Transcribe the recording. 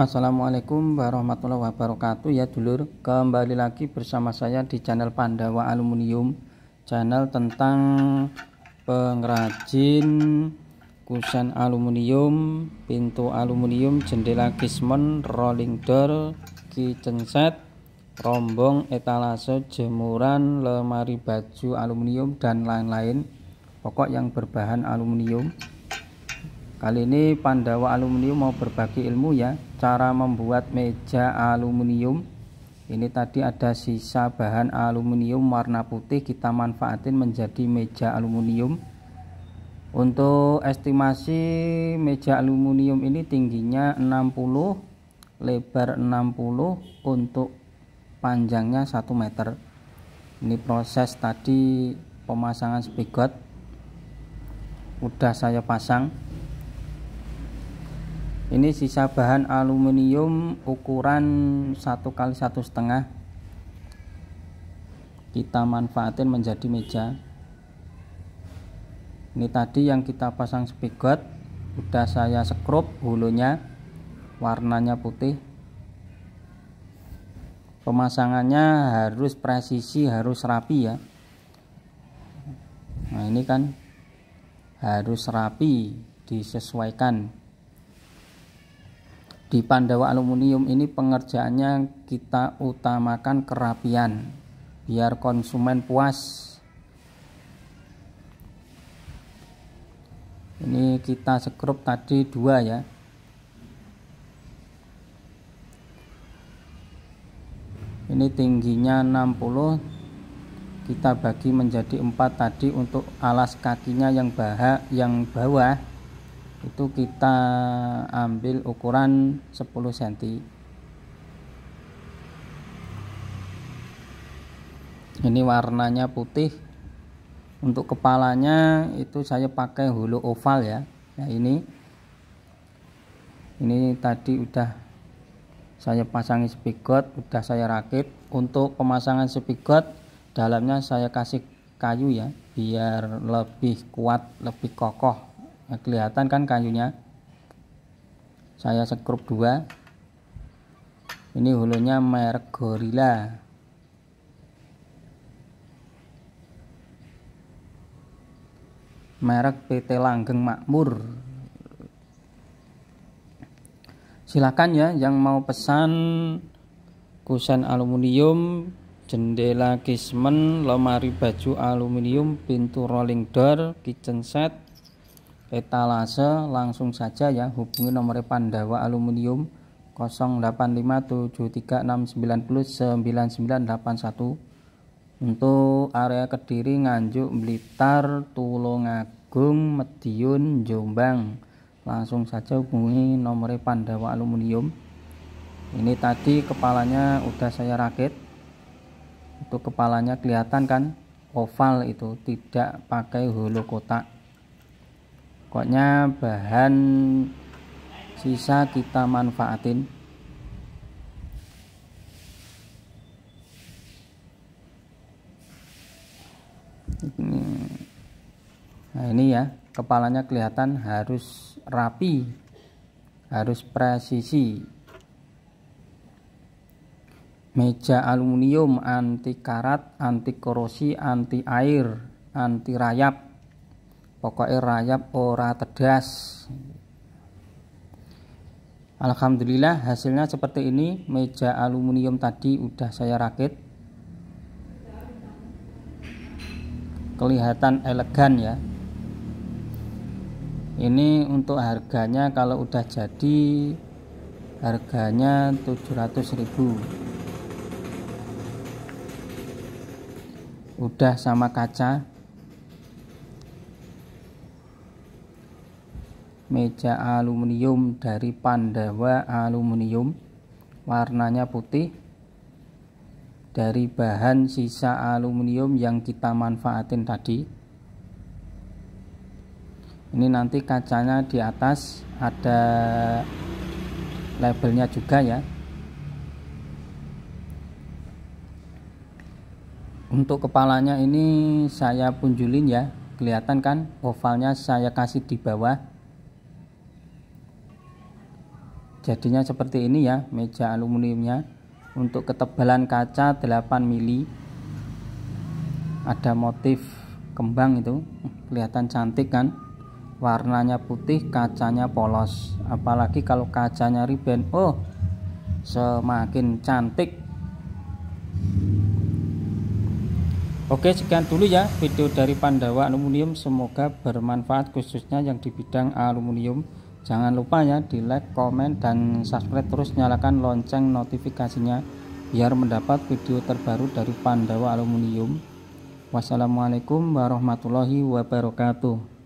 Assalamualaikum warahmatullahi wabarakatuh ya dulur kembali lagi bersama saya di channel Pandawa Aluminium channel tentang pengrajin kusen aluminium pintu aluminium jendela kismen rolling door kitchen set rombong etalase jemuran lemari baju aluminium dan lain-lain pokok yang berbahan aluminium Kali ini Pandawa Aluminium mau berbagi ilmu ya, cara membuat meja aluminium. Ini tadi ada sisa bahan aluminium warna putih kita manfaatin menjadi meja aluminium. Untuk estimasi meja aluminium ini tingginya 60, lebar 60, untuk panjangnya 1 meter. Ini proses tadi pemasangan spigot udah saya pasang ini sisa bahan aluminium ukuran satu kali satu setengah kita manfaatin menjadi meja ini tadi yang kita pasang spigot udah saya sekrup hulunya warnanya putih pemasangannya harus presisi harus rapi ya nah ini kan harus rapi disesuaikan di Pandawa Aluminium ini pengerjaannya kita utamakan kerapian biar konsumen puas ini kita sekrup tadi dua ya ini tingginya 60 kita bagi menjadi empat tadi untuk alas kakinya yang bahak yang bawah itu kita ambil ukuran 10 cm ini warnanya putih untuk kepalanya itu saya pakai hulu oval ya nah ini ini tadi udah saya pasangi spigot udah saya rakit untuk pemasangan spigot dalamnya saya kasih kayu ya biar lebih kuat lebih kokoh Nah, kelihatan kan kayunya saya sekrup dua ini hulunya merek Gorilla merek PT Langgeng Makmur silakan ya yang mau pesan kusen aluminium jendela kismen lemari baju aluminium pintu rolling door kitchen set etalase langsung saja ya hubungi nomor Pandawa Aluminium 085736909981 untuk area Kediri Nganjuk Blitar Tulungagung Medion Jombang langsung saja hubungi nomor Pandawa Aluminium ini tadi kepalanya udah saya rakit untuk kepalanya kelihatan kan oval itu tidak pakai holo kotak pokoknya bahan sisa kita manfaatin nah ini ya kepalanya kelihatan harus rapi harus presisi meja aluminium anti karat anti korosi anti air anti rayap pokoknya rayap ora tedas Alhamdulillah hasilnya seperti ini meja aluminium tadi udah saya rakit kelihatan elegan ya ini untuk harganya kalau udah jadi harganya 700.000 udah sama kaca meja aluminium dari Pandawa aluminium warnanya putih dari bahan sisa aluminium yang kita manfaatin tadi ini nanti kacanya di atas ada labelnya juga ya untuk kepalanya ini saya punjulin ya kelihatan kan ovalnya saya kasih di bawah jadinya seperti ini ya meja aluminiumnya untuk ketebalan kaca 8 mili ada motif kembang itu kelihatan cantik kan warnanya putih kacanya polos apalagi kalau kacanya riben oh semakin cantik Oke sekian dulu ya video dari Pandawa Aluminium semoga bermanfaat khususnya yang di bidang aluminium jangan lupa ya di like, komen, dan subscribe terus nyalakan lonceng notifikasinya biar mendapat video terbaru dari Pandawa Aluminium. Wassalamualaikum warahmatullahi wabarakatuh.